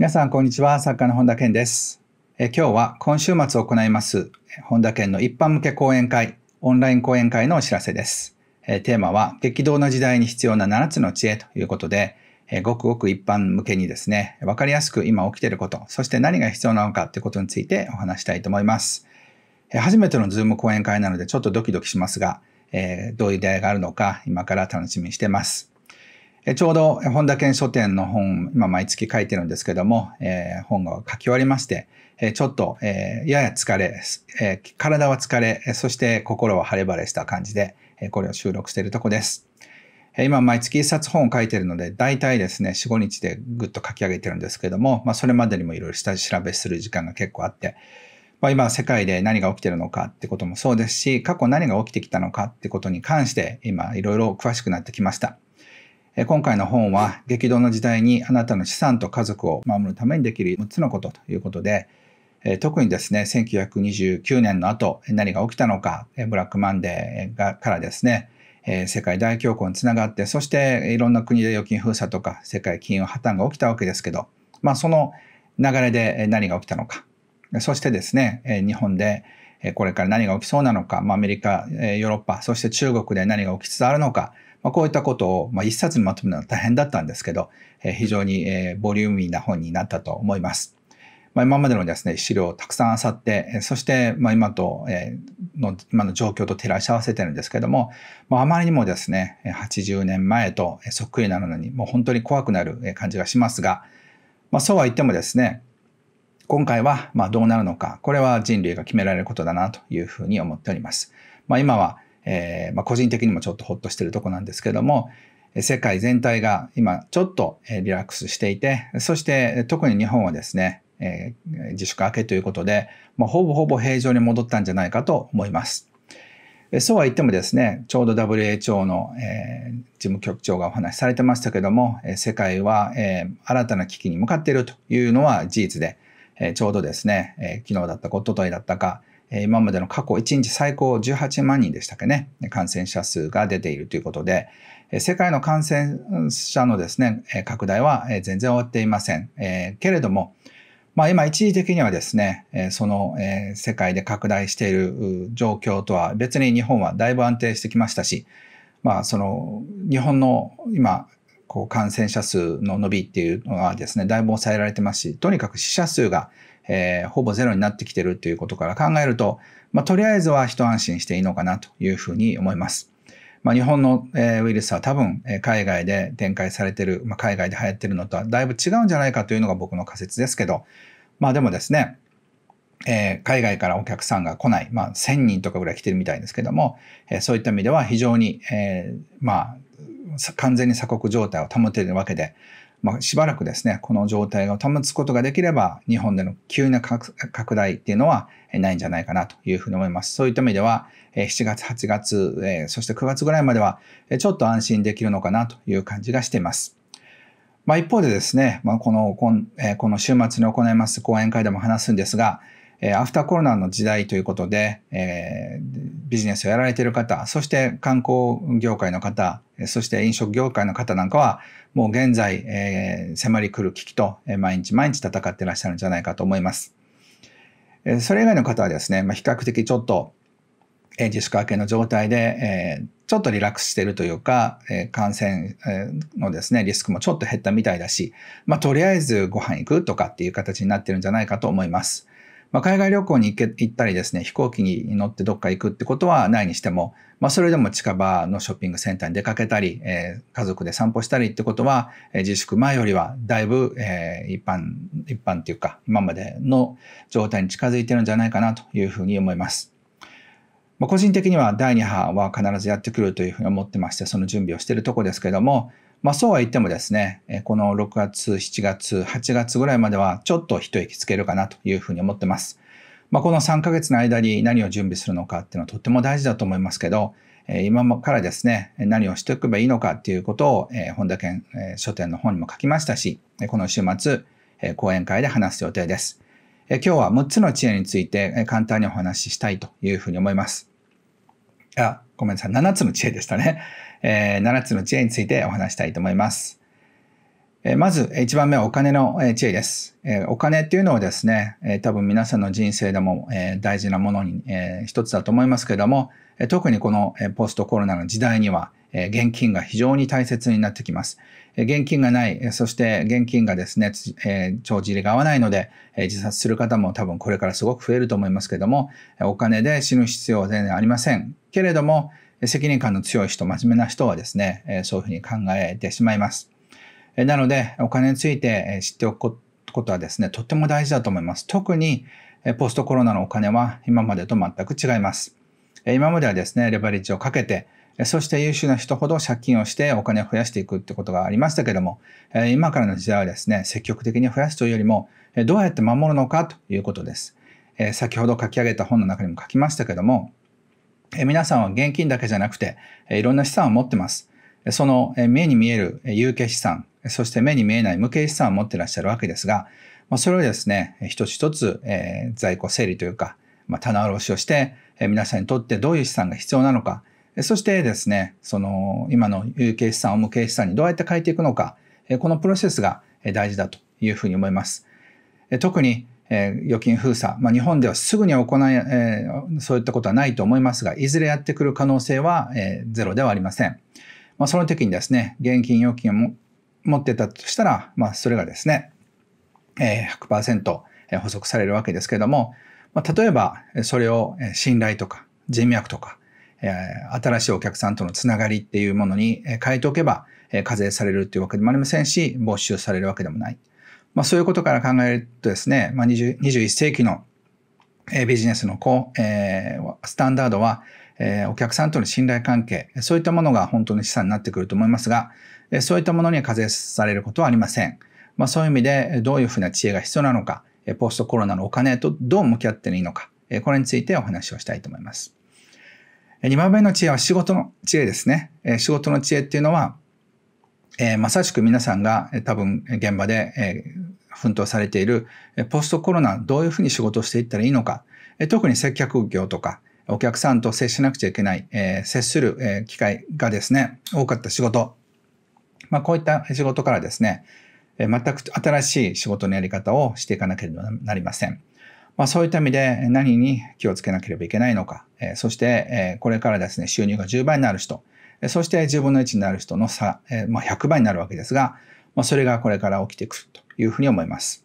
皆さん、こんにちは。作家の本田健です。え今日は今週末行います、本田健の一般向け講演会、オンライン講演会のお知らせです。えテーマは、激動の時代に必要な7つの知恵ということで、えごくごく一般向けにですね、わかりやすく今起きていること、そして何が必要なのかということについてお話したいと思います。え初めてのズーム講演会なので、ちょっとドキドキしますが、えどういう出会いがあるのか、今から楽しみにしてます。ちょうど本田健書店の本、今毎月書いてるんですけども、えー、本が書き終わりまして、えちょっと、えー、やや疲れ、えー、体は疲れ、そして心は晴れ晴れした感じで、えこれを収録しているとこです。え今毎月一冊本を書いてるので、大体ですね、4、5日でぐっと書き上げてるんですけども、まあ、それまでにもいろいろ下調べする時間が結構あって、まあ、今世界で何が起きてるのかってこともそうですし、過去何が起きてきたのかってことに関して、今いろいろ詳しくなってきました。今回の本は激動の時代にあなたの資産と家族を守るためにできる6つのことということで、特にですね、1929年の後、何が起きたのか、ブラックマンデーがからですね、世界大恐慌につながって、そしていろんな国で預金封鎖とか世界金融破綻が起きたわけですけど、まあその流れで何が起きたのか、そしてですね、日本でこれから何が起きそうなのか、まあ、アメリカ、ヨーロッパ、そして中国で何が起きつつあるのか、まあ、こういったことを、まあ、一冊にまとめるのは大変だったんですけど、えー、非常に、えー、ボリューミーな本になったと思います。まあ、今までのですね資料をたくさん漁ってそして、まあ、今と、えー、の今の状況と照らし合わせてるんですけども、まあ、あまりにもですね80年前とそっくりなのにもう本当に怖くなる感じがしますが、まあ、そうは言ってもですね今回はまあどうなるのかこれは人類が決められることだなというふうに思っております。まあ、今はえー、まあ、個人的にもちょっとほっとしてるとこなんですけども、世界全体が今ちょっとリラックスしていて、そして特に日本はですね、えー、自粛明けということで、まあ、ほぼほぼ平常に戻ったんじゃないかと思います。そうは言ってもですね、ちょうど WHO の、えー、事務局長がお話しされてましたけども、世界は、えー、新たな危機に向かっているというのは事実で、えー、ちょうどですね、え昨日だったか、おとといだったか、今までの過去1日最高18万人でしたっけね、感染者数が出ているということで、世界の感染者のですね、拡大は全然終わっていません。けれども、まあ、今一時的にはですね、その世界で拡大している状況とは別に日本はだいぶ安定してきましたし、まあ、その日本の今こう感染者数の伸びっていうのはですねだいぶ抑えられてますしとにかく死者数がえー、ほぼゼロになってきてるということから考えると、まあ、とりあえずは一安心していいのかなというふうに思います。まあ、日本の、えウイルスは多分、え海外で展開されてる、まあ、海外で流行ってるのとはだいぶ違うんじゃないかというのが僕の仮説ですけど、まあでもですね、えー、海外からお客さんが来ない、まあ、1000人とかぐらい来てるみたいですけども、えー、そういった意味では非常に、えー、まあ完全に鎖国状態を保てるわけで、まあ、しばらくですね、この状態を保つことができれば、日本での急な拡大っていうのはないんじゃないかなというふうに思います。そういった意味では、7月、8月、そして9月ぐらいまでは、ちょっと安心できるのかなという感じがしています。まあ、一方でですね、まあ、このこの週末に行います講演会でも話すんですが、えアフターコロナの時代ということで、えビジネスをやられている方、そして観光業界の方、そして飲食業界の方なんかは、もう現在、え迫り来る危機と、え毎日毎日戦ってらっしゃるんじゃないかと思います。えそれ以外の方はですね、ま比較的ちょっと、え自粛明けの状態で、えちょっとリラックスしてるというか、え感染のですね、リスクもちょっと減ったみたいだし、まあ、とりあえずご飯行くとかっていう形になってるんじゃないかと思います。まあ、海外旅行に行け行ったりですね、飛行機に乗ってどっか行くってことはないにしても、まあ、それでも近場のショッピングセンターに出かけたり、えー、家族で散歩したりってことは、えー、自粛前よりはだいぶ、えー、一般、一般っていうか、今までの状態に近づいてるんじゃないかなというふうに思います。まあ、個人的には第2波は必ずやってくるというふうに思ってまして、その準備をしているとこですけども、まあ、そうは言ってもですね、この6月、7月、8月ぐらいまではちょっと一息つけるかなというふうに思ってます。まあ、この3ヶ月の間に何を準備するのかっていうのはとっても大事だと思いますけど、今からですね、何をしておけばいいのかっていうことを本田健書店の本にも書きましたし、この週末、講演会で話す予定です。今日は6つの知恵について簡単にお話ししたいというふうに思います。あごめんなさい、7つの知恵でしたね。えー、7つの知恵についてお話したいと思います。えー、まず、1番目はお金の知恵です。えー、お金っていうのはですね、え多分皆さんの人生でも、え大事なものに、えー、一つだと思いますけども、特にこのポストコロナの時代には、現金が非常に大切になってきます。現金がない、そして現金がですね、帳尻が合わないので、自殺する方も多分これからすごく増えると思いますけども、お金で死ぬ必要は全然ありません。けれども、責任感の強い人、真面目な人はですね、そういうふうに考えてしまいます。なので、お金について知っておくことはですね、とっても大事だと思います。特に、ポストコロナのお金は今までと全く違います。今まではですね、レバレッジをかけて、そして優秀な人ほど借金をしてお金を増やしていくってことがありましたけども、今からの時代はですね、積極的に増やすというよりも、どうやって守るのかということです。先ほど書き上げた本の中にも書きましたけども、皆さんは現金だけじゃなくて、いろんな資産を持ってます。その目に見える有形資産、そして目に見えない無形資産を持ってらっしゃるわけですが、それをですね、一つ一つ在庫整理というか、棚卸しをして、皆さんにとってどういう資産が必要なのか、そしてですね、その今の有形資産を無形資産にどうやって変えていくのか、このプロセスが大事だというふうに思います。特に預金封鎖、まあ、日本ではすぐに行え、そういったことはないと思いますが、いずれやってくる可能性はゼロではありません。まあ、その時にですね、現金預金を持ってたとしたら、まあ、それがですね、100%補足されるわけですけれども、まあ、例えばそれを信頼とか人脈とか新しいお客さんとのつながりっていうものに変えておけば、課税されるっていうわけでもありませんし、没収されるわけでもない。まあ、そういうことから考えるとですね、まあ、21世紀のビジネスのこう、えー、スタンダードは、えー、お客さんとの信頼関係、そういったものが本当の資産になってくると思いますが、そういったものには課税されることはありません。まあ、そういう意味で、どういうふうな知恵が必要なのか、ポストコロナのお金とどう向き合っていいのか、これについてお話をしたいと思います。2番目の知恵は仕事の知恵ですね。仕事の知恵っていうのは、えー、まさしく皆さんが、多分現場で、えー、奮闘されている、えポストコロナどういうふうに仕事をしていったらいいのか、え特に接客業とかお客さんと接しなくちゃいけない、え接する、え機会がですね多かった仕事、まあ、こういった仕事からですね、え全く新しい仕事のやり方をしていかなければなりません、まあ、そういった意味で何に気をつけなければいけないのかえそして、えこれからですね、収入が10倍になる人、そして10分の1になる人の差、えまあ、100倍になるわけですが、まあ、それがこれから起きていくというふうに思います。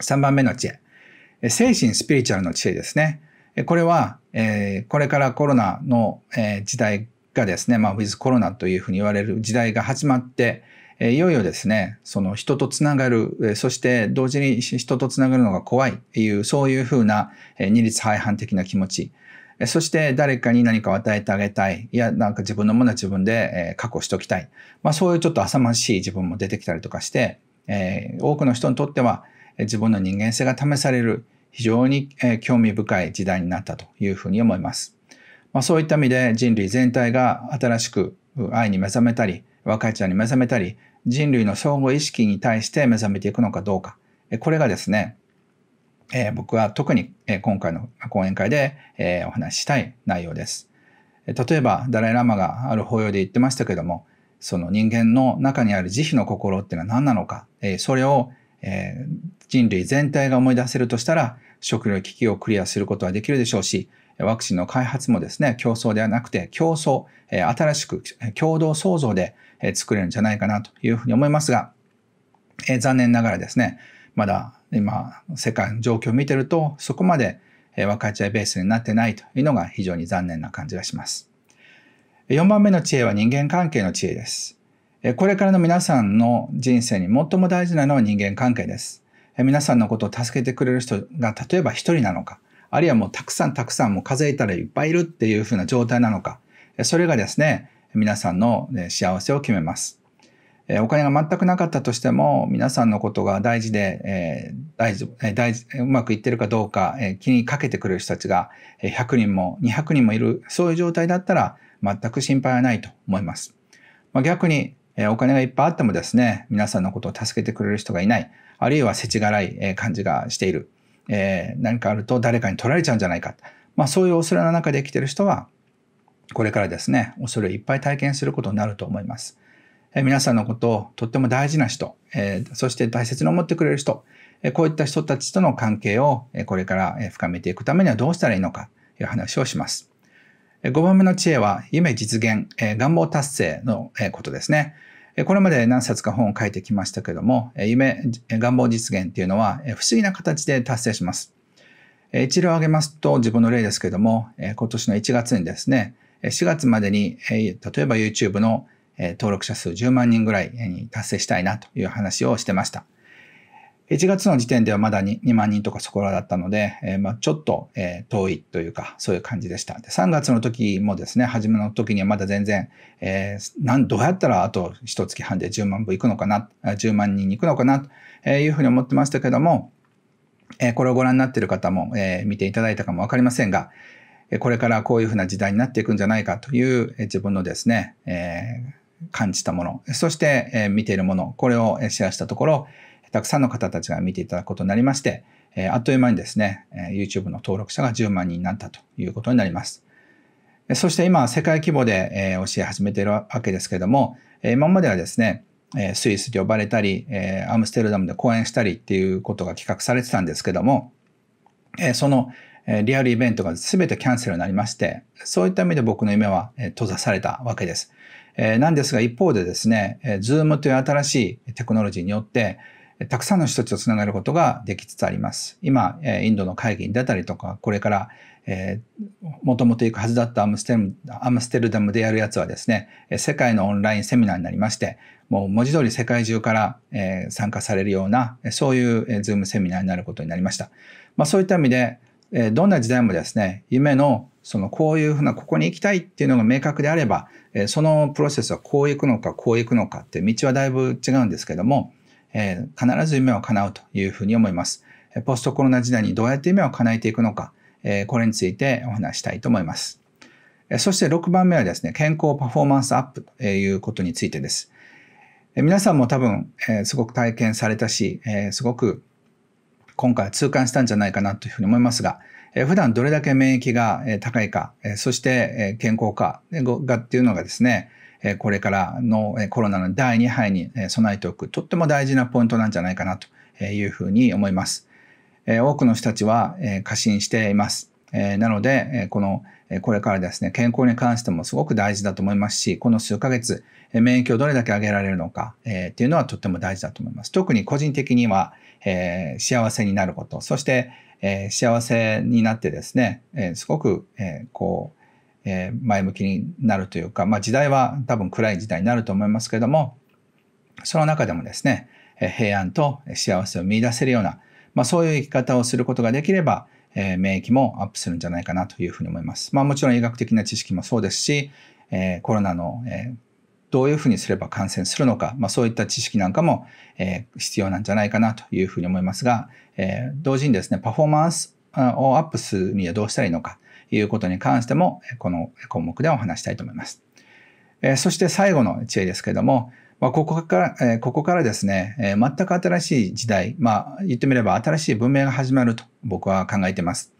3番目の知恵。精神スピリチュアルの知恵ですね。これは、えこれからコロナの、え時代がですね、まあ、ウィズコロナというふうに言われる時代が始まって、えいよいよですね、その人とつながる、そして同時に人とつながるのが怖いっていう、そういうふうな、え二律背反的な気持ち、そして誰かに何かを与えてあげたい。いや、なんか自分のものは自分で確保しておきたい。まあそういうちょっと浅ましい自分も出てきたりとかして、え多くの人にとっては自分の人間性が試される非常に興味深い時代になったというふうに思います。まあそういった意味で人類全体が新しく愛に目覚めたり、若いちゃんに目覚めたり、人類の相互意識に対して目覚めていくのかどうか。これがですね、えー、僕は特に、え今回の講演会で、えー、お話ししたい内容です。例えば、ダライ・ラマがある法要で言ってましたけども、その人間の中にある慈悲の心っていうのは何なのか、えー、それを、えー、人類全体が思い出せるとしたら、食料危機をクリアすることはできるでしょうし、ワクチンの開発もですね、競争ではなくて競争、えー、新しく共同創造で、えー、作れるんじゃないかなというふうに思いますが、えー、残念ながらですね、まだ今、世界の状況を見てると、そこまで分かち合いベースになってないというのが非常に残念な感じがします。4番目の知恵は人間関係の知恵です。これからの皆さんの人生に最も大事なのは人間関係です。皆さんのことを助けてくれる人が例えば1人なのか、あるいはもうたくさんたくさんもう数えたらいっぱいいるっていうふうな状態なのか、それがですね、皆さんの幸せを決めます。お金が全くなかったとしても皆さんのことが大事で、大丈夫、大うまくいってるかどうか、え気にかけてくれる人たちが100人も200人もいる、そういう状態だったら全く心配はないと思います。まあ、逆に、えお金がいっぱいあってもですね、皆さんのことを助けてくれる人がいない、あるいは世知辛い、え感じがしている、え何かあると誰かに取られちゃうんじゃないか、まあ、そういう恐れの中で生きてる人は、これからですね、恐れをいっぱい体験することになると思います。え皆さんのことをとっても大事な人、えそして大切に思ってくれる人、こういった人たちとの関係をこれから深めていくためにはどうしたらいいのかという話をします。5番目の知恵は夢実現、願望達成のことですね。これまで何冊か本を書いてきましたけども、夢、願望実現っていうのは不思議な形で達成します。一例を挙げますと自分の例ですけども、今年の1月にですね、4月までに、例えば YouTube の登録者数10万人ぐらいに達成したいなという話をしてました。1月の時点ではまだ 2, 2万人とかそこらだったので、えー、まあ、ちょっと、え遠いというか、そういう感じでした。で3月の時もですね、初めの時にはまだ全然、えー、どうやったらあと1月半で10万部いくのかな、10万人いくのかな、というふうに思ってましたけども、えこれをご覧になっている方も、え見ていただいたかもわかりませんが、これからこういうふうな時代になっていくんじゃないかという自分のですね、え感じたもの、そして、え見ているもの、これをシェアしたところ、たくさんの方たちが見ていただくことになりまして、あっという間にですね、YouTube の登録者が10万人になったということになります。そして今、世界規模で、教え始めているわけですけれども、今まではですね、スイスで呼ばれたり、アムステルダムで講演したりっていうことが企画されてたんですけども、その、リアルイベントが全てキャンセルになりまして、そういった意味で僕の夢は、閉ざされたわけです。なんですが一方でですね、ズ Zoom という新しいテクノロジーによって、たくさんの人とつながることができつつあります。今、インドの会議に出たりとか、これから、えー、もともと行くはずだったアムステルアムステルダムでやるやつはですね、世界のオンラインセミナーになりまして、もう文字通り世界中から、えー、参加されるような、そういうズームセミナーになることになりました。まあ、そういった意味で、えどんな時代もですね、夢のそのこういうふうなここに行きたいっていうのが明確であれば、そのプロセスはこう行くのかこう行くのかって道はだいぶ違うんですけどもえー、必ず夢を叶うというふうに思います。ポストコロナ時代にどうやって夢を叶えていくのか、えー、これについてお話したいと思います。そして6番目はですね、健康パフォーマンスアップということについてです。皆さんも多分、えすごく体験されたし、えすごく今回は痛感したんじゃないかなというふうに思いますが、え普段どれだけ免疫が高いか、えそして健康かがっていうのがですね、これからのコロナの第2波に備えておく、とっても大事なポイントなんじゃないかなというふうに思います。多くの人たちは過信しています。なので、このこれからですね、健康に関してもすごく大事だと思いますし、この数ヶ月、免疫をどれだけ上げられるのか、えっていうのはとっても大事だと思います。特に個人的には、え幸せになること、そして、え幸せになってですね、えすごく、えこう、えー、前向きになるというか、まあ、時代は多分暗い時代になると思いますけどもその中でもですね平安と幸せを見いだせるような、まあ、そういう生き方をすることができれば、えー、免疫もアップするんじゃないかなというふうに思います。まあ、もちろん医学的な知識もそうですし、えー、コロナの、えー、どういうふうにすれば感染するのか、まあ、そういった知識なんかも、えー、必要なんじゃないかなというふうに思いますが、えー、同時にですねパフォーマンスをアップするにはどうしたらいいのか、いうことに関しても、この項目でお話したいと思います。そして最後の知恵ですけども、まここから、ここからですね、全く新しい時代、まあ、言ってみれば新しい文明が始まると僕は考えています。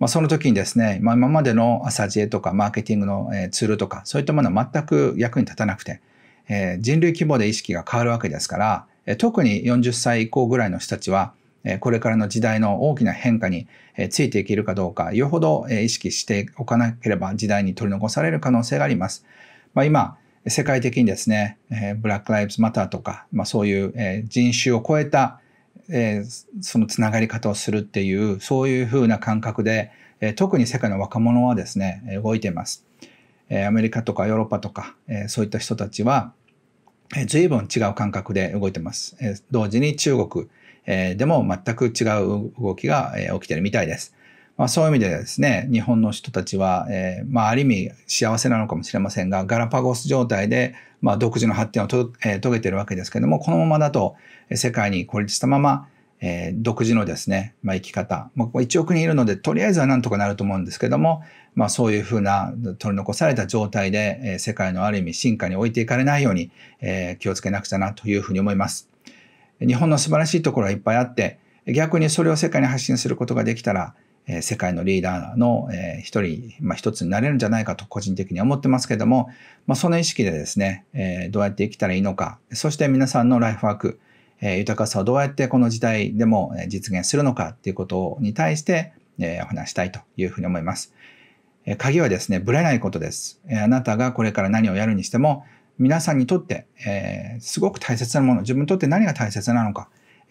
まあ、その時にですね、まあ、今までの朝知恵とかマーケティングのツールとか、そういったものは全く役に立たなくて、え人類規模で意識が変わるわけですから、特に40歳以降ぐらいの人たちは、これからの時代の大きな変化についていけるかどうか、よほど意識しておかなければ時代に取り残される可能性があります。まあ、今、世界的にですね、ブラック・ライブズ・マターとか、まあ、そういう人種を超えたそのつながり方をするっていう、そういうふうな感覚で、特に世界の若者はですね、動いています。アメリカとかヨーロッパとか、そういった人たちは、随分違う感覚で動いてます。同時に中国、えでも全く違う動きが、え起きてるみたいです。まあ、そういう意味でですね、日本の人たちは、えー、まあ、ある意味幸せなのかもしれませんが、ガラパゴス状態で、まあ、独自の発展をと、えー、遂げてるわけですけども、このままだと世界に孤立したまま、えー、独自のですね、まあ、生き方、まあ、1億人いるので、とりあえずはなんとかなると思うんですけども、まあ、そういうふうな取り残された状態で、え世界のある意味進化に置いていかれないように、え気をつけなくちゃなというふうに思います。日本の素晴らしいところはいっぱいあって、逆にそれを世界に発信することができたら、え世界のリーダーの、え一人、まあ、一つになれるんじゃないかと個人的には思ってますけども、まあ、その意識でですね、えどうやって生きたらいいのか、そして皆さんのライフワーク、え豊かさをどうやってこの時代でも実現するのかっていうことに対して、えお話したいというふうに思います。え鍵はですね、ぶれないことです、えあなたがこれから何をやるにしても、皆さんにとって、えー、すごく大切なもの、自分にとって何が大切なのか、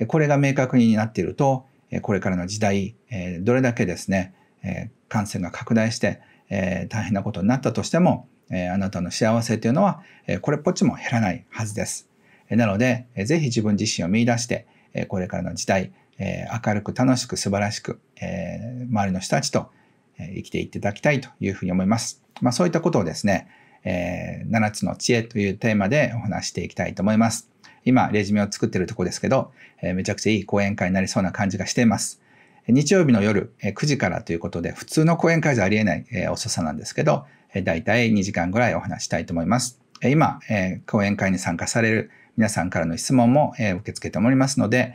これが明確になっていると、これからの時代、えー、どれだけですね、えー、感染が拡大して、えー、大変なことになったとしても、えあなたの幸せというのは、えこれっぽっちも減らないはずです。なので、えー、ぜひ自分自身を見出して、えこれからの時代、え明るく楽しく素晴らしく、え周りの人たちと、え生きていっていただきたいというふうに思います。まあそういったことをですね、えー、7つの知恵というテーマでお話していきたいと思います。今、レジュメを作ってるとこですけど、えー、めちゃくちゃいい講演会になりそうな感じがしています。日曜日の夜9時からということで、普通の講演会じゃありえない、え遅さなんですけど、だいたい2時間ぐらいお話したいと思います。今、え講演会に参加される皆さんからの質問も、え受け付けておりますので、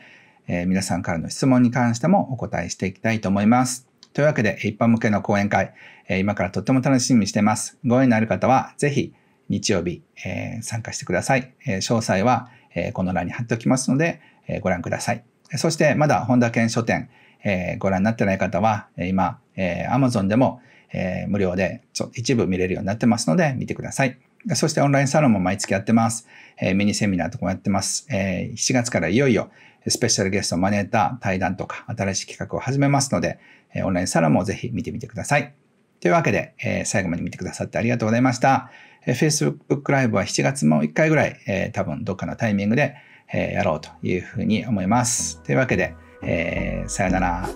え皆さんからの質問に関してもお答えしていきたいと思います。というわけで、一般向けの講演会、え今からとっても楽しみにしてます。ご縁のある方は、ぜひ日曜日、え参加してください。え詳細は、えこの欄に貼っておきますので、えご覧ください。そして、まだ本田健書店、えご覧になってない方は、今、え Amazon でも、え無料で一部見れるようになってますので、見てください。そしてオンラインサロンも毎月やってます。えミニセミナーとかもやってます。え7月からいよいよスペシャルゲストを招いた対談とか新しい企画を始めますので、えオンラインサロンもぜひ見てみてください。というわけで、え最後まで見てくださってありがとうございました。え Facebook ライブは7月も1回ぐらい、え多分どっかのタイミングで、えやろうというふうに思います。というわけで、えさよなら。